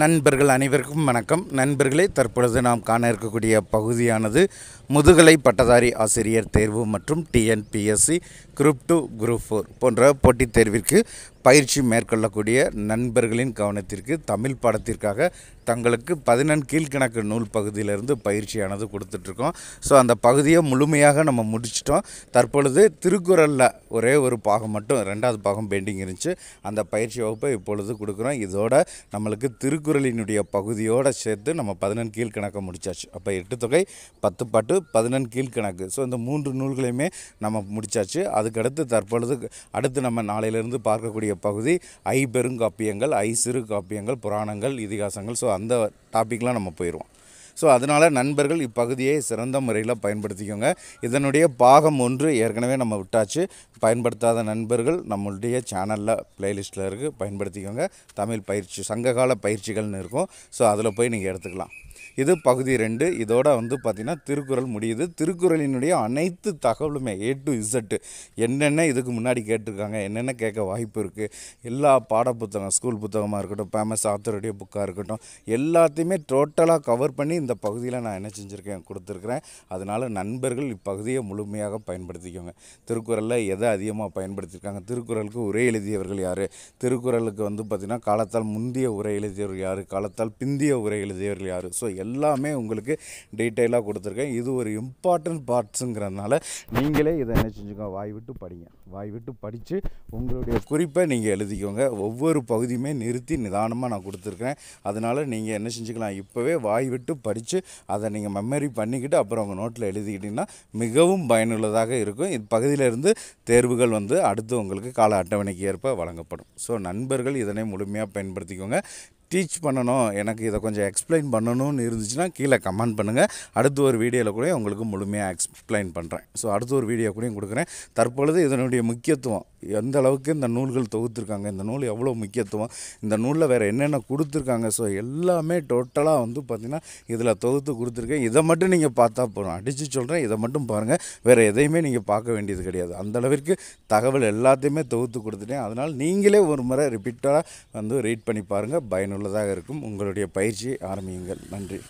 நண்பர்கள் அனைவருக்கும் வணக்கம் நண்பர்களே தற்பொழுது நாம் காண இருக்கக்கூடிய பகுதியானது முதுகலை பட்டதாரி ஆசிரியர் தேர்வு மற்றும் TNPSC group two group four போன்ற போட்டித் தேர்விற்கு பயிற்சி மேற்கொள்ளக்கூடிய நண்பர்களின் கவனத்திற்கு தமிழ் பாடத்திற்காக தங்களுக்கு பதினெண் கீழ்கணக்கு நூல் பகுதியிலிருந்து பயிற்சியானது கொடுத்துட்ருக்கோம் ஸோ அந்த பகுதியை முழுமையாக நம்ம முடிச்சிட்டோம் தற்பொழுது திருக்குறளில் ஒரே ஒரு பாகம் மட்டும் ரெண்டாவது பாகம் பெண்டிங் இருந்துச்சு அந்த பயிற்சி வகுப்பை இப்பொழுது கொடுக்குறோம் இதோட நம்மளுக்கு திருக்குறளினுடைய பகுதியோடு சேர்த்து நம்ம பதினெண் கீழ்கணக்கை முடித்தாச்சு அப்போ எட்டு தொகை பத்து பாட்டு பதினெண் கீழ்கணக்கு ஸோ இந்த மூன்று நூல்களையுமே நம்ம முடித்தாச்சு அது அதுக்கடுத்து தற்பொழுது அடுத்து நம்ம நாளையிலிருந்து பார்க்கக்கூடிய பகுதி ஐ பெருங்காப்பியங்கள் ஐ சிறு காப்பியங்கள் புராணங்கள் இதிகாசங்கள் ஸோ அந்த டாப்பிக்லாம் நம்ம போயிடுவோம் ஸோ அதனால் நண்பர்கள் இப்பகுதியை சிறந்த முறையில் பயன்படுத்திக்கோங்க இதனுடைய பாகம் ஒன்று ஏற்கனவே நம்ம விட்டாச்சு பயன்படுத்தாத நண்பர்கள் நம்மளுடைய சேனலில் ப்ளேலிஸ்ட்டில் இருக்குது பயன்படுத்திக்கோங்க தமிழ் பயிற்சி சங்ககால பயிற்சிகள்னு இருக்கும் ஸோ அதில் போய் நீங்கள் எடுத்துக்கலாம் இது பகுதி ரெண்டு இதோட வந்து பார்த்திங்கன்னா திருக்குறள் முடியுது திருக்குறளினுடைய அனைத்து தகவலுமே ஏ டு இசட்டு என்னென்ன இதுக்கு முன்னாடி கேட்டிருக்காங்க என்னென்ன கேட்க வாய்ப்பு இருக்குது எல்லா பாட புத்தகம் ஸ்கூல் புத்தகமாக இருக்கட்டும் ஃபேமஸ் ஆத்தருடைய புக்காக இருக்கட்டும் எல்லாத்தையுமே டோட்டலாக கவர் பண்ணி இந்த பகுதியில் நான் என்ன செஞ்சுருக்கேன் கொடுத்துருக்குறேன் அதனால் நண்பர்கள் இப்பகுதியை முழுமையாக பயன்படுத்திக்கோங்க திருக்குறளில் எதை அதிகமாக பயன்படுத்தியிருக்காங்க திருக்குறளுக்கு உரை எழுதியவர்கள் யார் திருக்குறளுக்கு வந்து பார்த்திங்கன்னா காலத்தால் முந்தைய உரை எழுதியவர்கள் யார் காலத்தால் பிந்திய உரை எழுதியவர்கள் யார் ஸோ எல்லாமே உங்களுக்கு டீட்டெயிலாக கொடுத்துருக்கேன் இது ஒரு இம்பார்ட்டன்ட் பார்ட்ஸுங்கிறதுனால நீங்களே இதை என்ன செஞ்சுக்கோங்க வாய் விட்டு படிங்க வாய் விட்டு படித்து உங்களுடைய குறிப்பை நீங்கள் எழுதிக்கோங்க ஒவ்வொரு பகுதியுமே நிறுத்தி நிதானமாக நான் கொடுத்துருக்கேன் அதனால் நீங்கள் என்ன செஞ்சுக்கலாம் இப்போவே வாய் விட்டு படித்து அதை நீங்கள் மெமரி பண்ணிக்கிட்டு அப்புறம் உங்கள் நோட்டில் எழுதிக்கிட்டிங்கன்னா மிகவும் பயனுள்ளதாக இருக்கும் இப்பகுதியிலிருந்து தேர்வுகள் வந்து அடுத்து உங்களுக்கு கால அட்டவணைக்கு ஏற்ப வழங்கப்படும் ஸோ நண்பர்கள் இதனை முழுமையாக பயன்படுத்திக்கோங்க டீச் பண்ணணும் எனக்கு இதை கொஞ்சம் எக்ஸ்பிளைன் பண்ணணும்னு இருந்துச்சுன்னா கீழே கமெண்ட் பண்ணுங்கள் அடுத்த ஒரு வீடியோவில் கூட உங்களுக்கு முழுமையாக எக்ஸ்பிளைன் பண்ணுறேன் ஸோ அடுத்த ஒரு வீடியோ கூடயும் கொடுக்குறேன் தற்பொழுது இதனுடைய முக்கியத்துவம் எந்த அளவுக்கு இந்த நூல்கள் தொகுத்துருக்காங்க இந்த நூல் எவ்வளோ முக்கியத்துவம் இந்த நூலில் வேறு என்னென்ன கொடுத்துருக்காங்க ஸோ எல்லாமே டோட்டலாக வந்து பார்த்திங்கன்னா இதில் தொகுத்து கொடுத்துருக்கேன் இதை மட்டும் நீங்கள் பார்த்தா போகிறோம் அடித்து சொல்கிறேன் இதை மட்டும் பாருங்கள் வேறு எதையுமே நீங்கள் பார்க்க வேண்டியது கிடையாது அந்தளவிற்கு தகவல் எல்லாத்தையுமே தொகுத்து கொடுத்துட்டேன் அதனால் நீங்களே ஒரு முறை ரிப்பீட்டாக வந்து ரீட் பண்ணி பாருங்கள் பயனு பயனுள்ளதாக இருக்கும் உங்களுடைய பயிற்சியை ஆரம்பியுங்கள் நன்றி